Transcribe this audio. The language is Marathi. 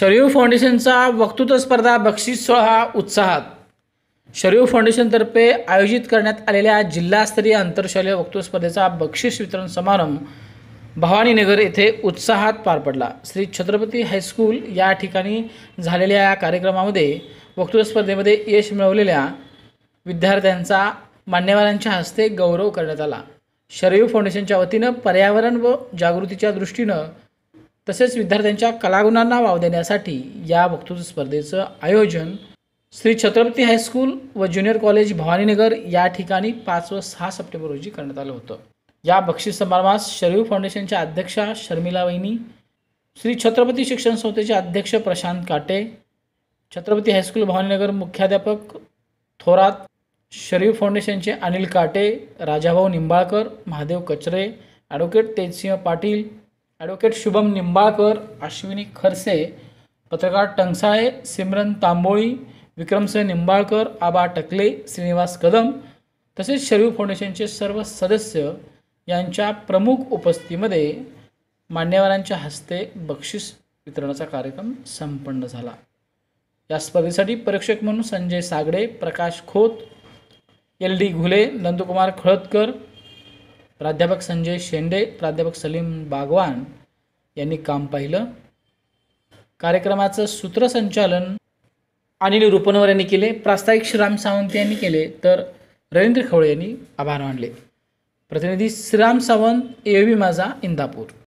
शरयू फाउंडेशनचा वक्तृत्व स्पर्धा बक्षीस सोहळा उत्साहात शरीव फाउंडेशनतर्फे आयोजित करण्यात आलेल्या जिल्हास्तरीय आंतरशालेय वक्तृत्व स्पर्धेचा बक्षीस वितरण समारंभ भवानीनगर येथे उत्साहात पार पडला श्री छत्रपती हायस्कूल या ठिकाणी झालेल्या या कार्यक्रमामध्ये वक्तृत्व स्पर्धेमध्ये यश मिळवलेल्या विद्यार्थ्यांचा मान्यवरांच्या हस्ते गौरव करण्यात आला शरीव फाउंडेशनच्या वतीनं पर्यावरण व जागृतीच्या दृष्टीनं तसेच विद्यार्थ्यांच्या कलागुणांना वाव देण्यासाठी या वक्तृत्व स्पर्धेचं आयोजन श्री छत्रपती हायस्कूल व ज्युनियर कॉलेज भवानीनगर या ठिकाणी पाच व सहा सप्टेंबर रोजी करण्यात आलं होतं या बक्षीस समारंभास शरीव फाउंडेशनच्या अध्यक्षा शर्मिला वहिनी श्री छत्रपती शिक्षण संस्थेचे अध्यक्ष प्रशांत काटे छत्रपती हायस्कूल भवानीनगर मुख्याध्यापक थोरात शरीफ फाउंडेशनचे अनिल काटे राजाभाऊ निंबाळकर महादेव कचरे ॲडव्होकेट तेजसिंह पाटील ॲडव्होकेट शुभम निंबाळकर अश्विनी खरसे पत्रकार टंगसाळे सिमरन तांबोळी विक्रमसिंह निंबाळकर आबा टकले श्रीनिवास कदम तसेच शरीर फाउंडेशनचे सर्व सदस्य यांच्या प्रमुख उपस्थितीमध्ये मान्यवरांच्या हस्ते बक्षीस वितरणाचा कार्यक्रम संपन्न झाला या स्पर्धेसाठी परीक्षक म्हणून संजय सागडे प्रकाश खोत एल डी घुले नंदकुमार खळदकर प्राध्यापक संजय शेंडे प्राध्यापक सलीम बागवान यांनी काम पाहिलं कार्यक्रमाचं सूत्रसंचालन अनिल रुपनवर यांनी केले प्रास्ताविक श्रीराम सावंत यांनी केले तर रवींद्र खवळे यांनी आभार मानले प्रतिनिधी श्रीराम सावंत ए माझा इंदापूर